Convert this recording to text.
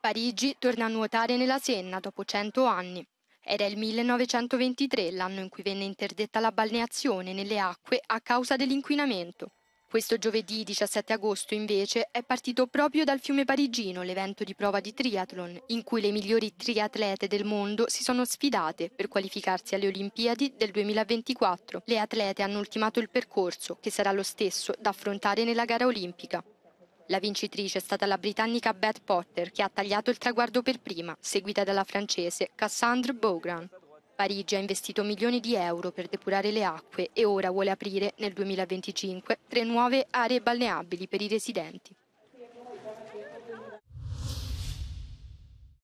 Parigi torna a nuotare nella Senna dopo 100 anni. Era il 1923 l'anno in cui venne interdetta la balneazione nelle acque a causa dell'inquinamento. Questo giovedì 17 agosto invece è partito proprio dal fiume parigino l'evento di prova di triathlon in cui le migliori triatlete del mondo si sono sfidate per qualificarsi alle Olimpiadi del 2024. Le atlete hanno ultimato il percorso che sarà lo stesso da affrontare nella gara olimpica. La vincitrice è stata la britannica Beth Potter, che ha tagliato il traguardo per prima, seguita dalla francese Cassandre Beaugrand. Parigi ha investito milioni di euro per depurare le acque e ora vuole aprire nel 2025 tre nuove aree balneabili per i residenti.